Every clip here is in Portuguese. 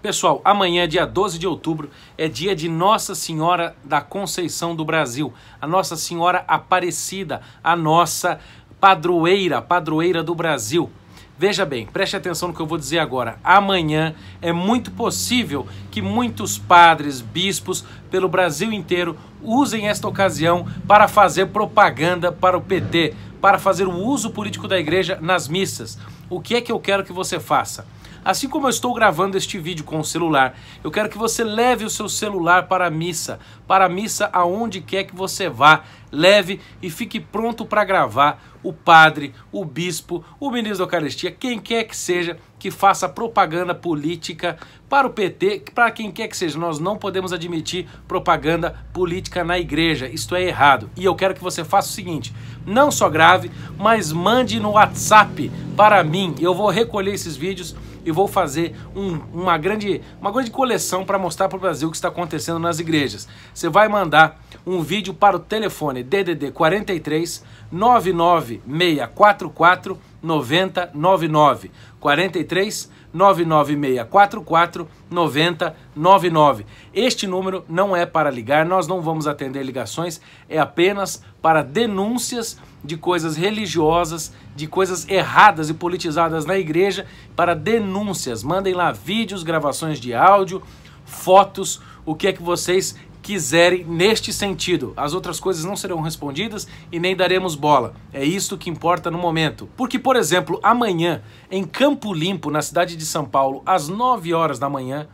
Pessoal, amanhã, dia 12 de outubro, é dia de Nossa Senhora da Conceição do Brasil, a Nossa Senhora Aparecida, a nossa padroeira, padroeira do Brasil. Veja bem, preste atenção no que eu vou dizer agora. Amanhã é muito possível que muitos padres, bispos pelo Brasil inteiro usem esta ocasião para fazer propaganda para o PT, para fazer o uso político da igreja nas missas. O que é que eu quero que você faça? Assim como eu estou gravando este vídeo com o celular, eu quero que você leve o seu celular para a missa, para a missa aonde quer que você vá leve e fique pronto para gravar o padre, o bispo, o ministro da Eucaristia, quem quer que seja que faça propaganda política para o PT, para quem quer que seja. Nós não podemos admitir propaganda política na igreja. Isto é errado. E eu quero que você faça o seguinte: não só grave, mas mande no WhatsApp para mim. Eu vou recolher esses vídeos e vou fazer um, uma, grande, uma grande coleção para mostrar para o Brasil o que está acontecendo nas igrejas. Você vai mandar um vídeo para o telefone DDD 43 99644 9099 43 99644 9099. Este número não é para ligar, nós não vamos atender ligações, é apenas para denúncias de coisas religiosas, de coisas erradas e politizadas na igreja, para denúncias. Mandem lá vídeos, gravações de áudio, fotos, o que é que vocês quiserem neste sentido. As outras coisas não serão respondidas e nem daremos bola. É isto que importa no momento. Porque, por exemplo, amanhã, em Campo Limpo, na cidade de São Paulo, às 9 horas da manhã,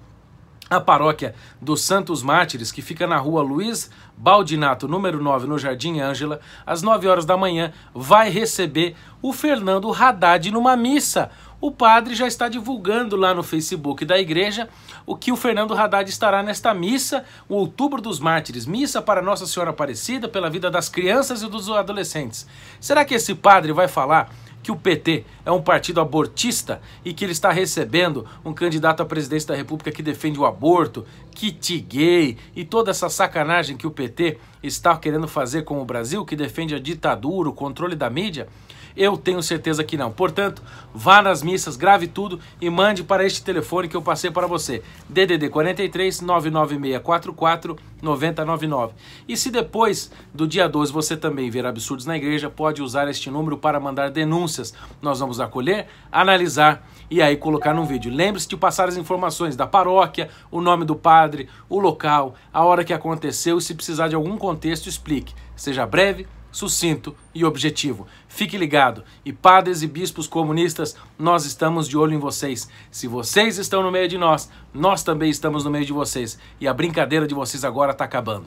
a paróquia dos Santos Mártires, que fica na rua Luiz Baldinato, número 9, no Jardim Ângela, às 9 horas da manhã, vai receber o Fernando Haddad numa missa o padre já está divulgando lá no Facebook da igreja o que o Fernando Haddad estará nesta missa, o Outubro dos Mártires, missa para Nossa Senhora Aparecida pela vida das crianças e dos adolescentes. Será que esse padre vai falar que o PT é um partido abortista e que ele está recebendo um candidato à presidência da República que defende o aborto, kit gay e toda essa sacanagem que o PT está querendo fazer com o Brasil, que defende a ditadura, o controle da mídia? Eu tenho certeza que não. Portanto, vá nas missas, grave tudo e mande para este telefone que eu passei para você. DDD 43 99644 9099. E se depois do dia 12 você também ver absurdos na igreja, pode usar este número para mandar denúncias denúncias nós vamos acolher, analisar e aí colocar num vídeo. Lembre-se de passar as informações da paróquia, o nome do padre, o local, a hora que aconteceu e se precisar de algum contexto, explique. Seja breve, sucinto e objetivo. Fique ligado. E padres e bispos comunistas, nós estamos de olho em vocês. Se vocês estão no meio de nós, nós também estamos no meio de vocês. E a brincadeira de vocês agora está acabando.